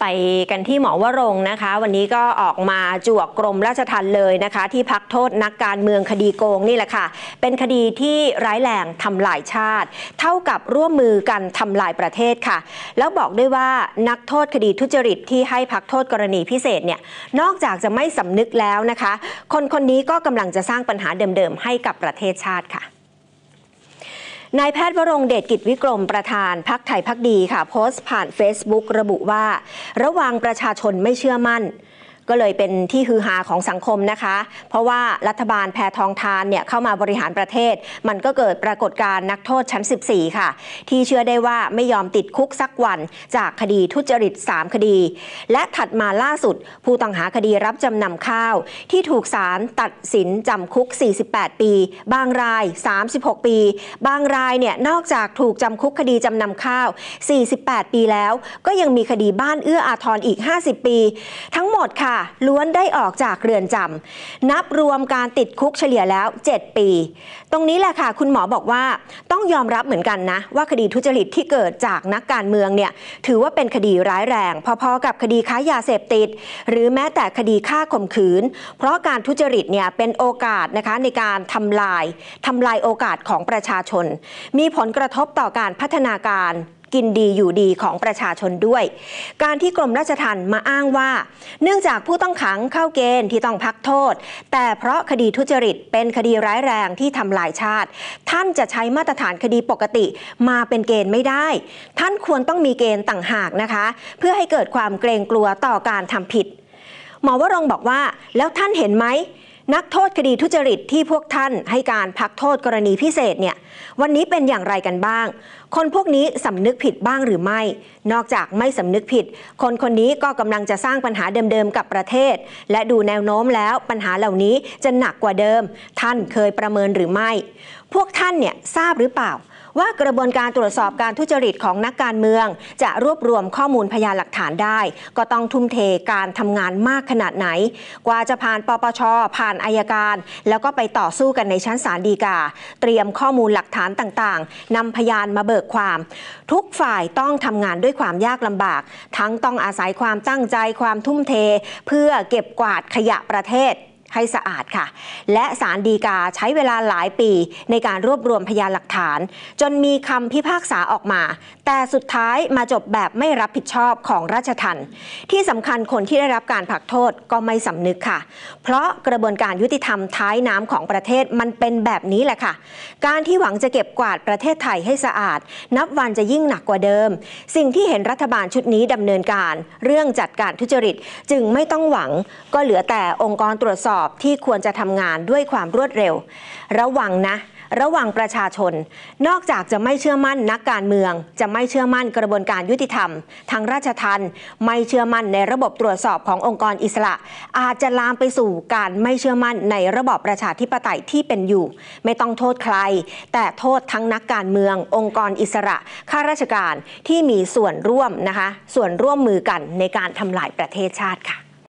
ไปกันที่หมอวรงนะคะ วันนี้ก็ออกมาจวกกรมราชทัณฑ์เลยนะคะ ที่พักโทษนักการเมืองคดีโกงนี่แหละค่ะ เป็นคดีที่ร้ายแรงทำลายชาติ เท่ากับร่วมมือกันทำลายประเทศค่ะ แล้วบอกด้วยว่านักโทษคดีทุจริตที่ให้พักโทษกรณีพิเศษเนี่ยนอกจากจะไม่สำนึกแล้วนะคะ คนคนนี้ก็กำลังจะสร้างปัญหาเดิมๆให้กับประเทศชาติค่ะนายแพทย์วรงเดชกิจวิกรมประธานพักไทยพักดีค่ะ โพสต์ผ่าน Facebook ระบุว่า ระวังประชาชนไม่เชื่อมั่นก็เลยเป็นที่ฮือฮาของสังคมนะคะ เพราะว่ารัฐบาลแพทองทานเนี่ยเข้ามาบริหารประเทศ มันก็เกิดปรากฏการณ์นักโทษชั้น 14 ค่ะ ที่เชื่อได้ว่าไม่ยอมติดคุกสักวันจากคดีทุจริต 3 คดี และถัดมาล่าสุด ผู้ต้องหาคดีรับจำนำข้าว ที่ถูกศาลตัดสินจำคุก 48 ปี บางราย 36 ปี บางรายเนี่ยนอกจากถูกจำคุกคดีจำนำข้าว 48 ปีแล้ว ก็ยังมีคดีบ้านเอื้ออาทรอีก 50 ปี ทั้งหมดค่ะค่ะล้วนได้ออกจากเรือนจำ นับรวมการติดคุกเฉลี่ยแล้ว 7 ปี ตรงนี้แหละค่ะ คุณหมอบอกว่าต้องยอมรับเหมือนกันนะ ว่าคดีทุจริตที่เกิดจากนักการเมืองเนี่ยถือว่าเป็นคดีร้ายแรงพอๆ กับคดีค้ายาเสพติด หรือแม้แต่คดีฆ่าข่มขืน เพราะการทุจริตเนี่ยเป็นโอกาสนะคะในการทำลายทำลายโอกาสของประชาชน มีผลกระทบต่อการพัฒนาการกินดีอยู่ดีของประชาชนด้วย การที่กรมราชทัณฑ์มาอ้างว่า เนื่องจากผู้ต้องขังเข้าเกณฑ์ที่ต้องพักโทษ แต่เพราะคดีทุจริตเป็นคดีร้ายแรงที่ทำลายชาติ ท่านจะใช้มาตรฐานคดีปกติมาเป็นเกณฑ์ไม่ได้ ท่านควรต้องมีเกณฑ์ต่างหากนะคะ เพื่อให้เกิดความเกรงกลัวต่อการทำผิด หมอวรงบอกว่าแล้วท่านเห็นไหมนักโทษคดีทุจริตที่พวกท่านให้การพักโทษกรณีพิเศษเนี่ยวันนี้เป็นอย่างไรกันบ้าง คนพวกนี้สำนึกผิดบ้างหรือไม่ นอกจากไม่สำนึกผิด คนคนนี้ก็กำลังจะสร้างปัญหาเดิมๆกับประเทศ และดูแนวโน้มแล้วปัญหาเหล่านี้จะหนักกว่าเดิม ท่านเคยประเมินหรือไม่ พวกท่านเนี่ยทราบหรือเปล่าว่ากระบวนการตรวจสอบการทุจริตของนักการเมือง จะรวบรวมข้อมูลพยานหลักฐานได้ ก็ต้องทุ่มเทการทำงานมากขนาดไหน กว่าจะผ่านปปชผ่านอายการ แล้วก็ไปต่อสู้กันในชั้นศาลฎีกา เตรียมข้อมูลหลักฐานต่างๆ นำพยานมาเบิกความ ทุกฝ่ายต้องทำงานด้วยความยากลำบาก ทั้งต้องอาศัยความตั้งใจความทุ่มเท เพื่อเก็บกวาดขยะประเทศให้สะอาดค่ะ และสารดีกาใช้เวลาหลายปีในการรวบรวมพยานหลักฐาน จนมีคำพิพากษาออกมา แต่สุดท้ายมาจบแบบไม่รับผิดชอบของราชทันที่สำคัญคนที่ได้รับการผักโทษก็ไม่สำนึกค่ะ เพราะกระบวนการยุติธรรมท้ายน้ำของประเทศมันเป็นแบบนี้แหละค่ะ การที่หวังจะเก็บกวาดประเทศไทยให้สะอาด นับวันจะยิ่งหนักกว่าเดิม สิ่งที่เห็นรัฐบาลชุดนี้ดำเนินการ เรื่องจัดการทุจริตจึงไม่ต้องหวังก็เหลือแต่องค์กรตรวจสอบอบที่ควรจะทำงานด้วยความรวดเร็ว ระวังนะ ระวังประชาชน นอกจากจะไม่เชื่อมั่นนักการเมือง จะไม่เชื่อมั่นกระบวนการยุติธรรมทางราชทันไม่เชื่อมั่นในระบบตรวจสอบขององค์กรอิสระ อาจจะลามไปสู่การไม่เชื่อมั่นในระบบประชาธิปไตยที่เป็นอยู่ ไม่ต้องโทษใคร แต่โทษทั้งนักการเมือง องค์กรอิสระ ข้าราชการที่มีส่วนร่วมนะคะ ส่วนร่วมมือกันในการทำลายประเทศชาติค่ะ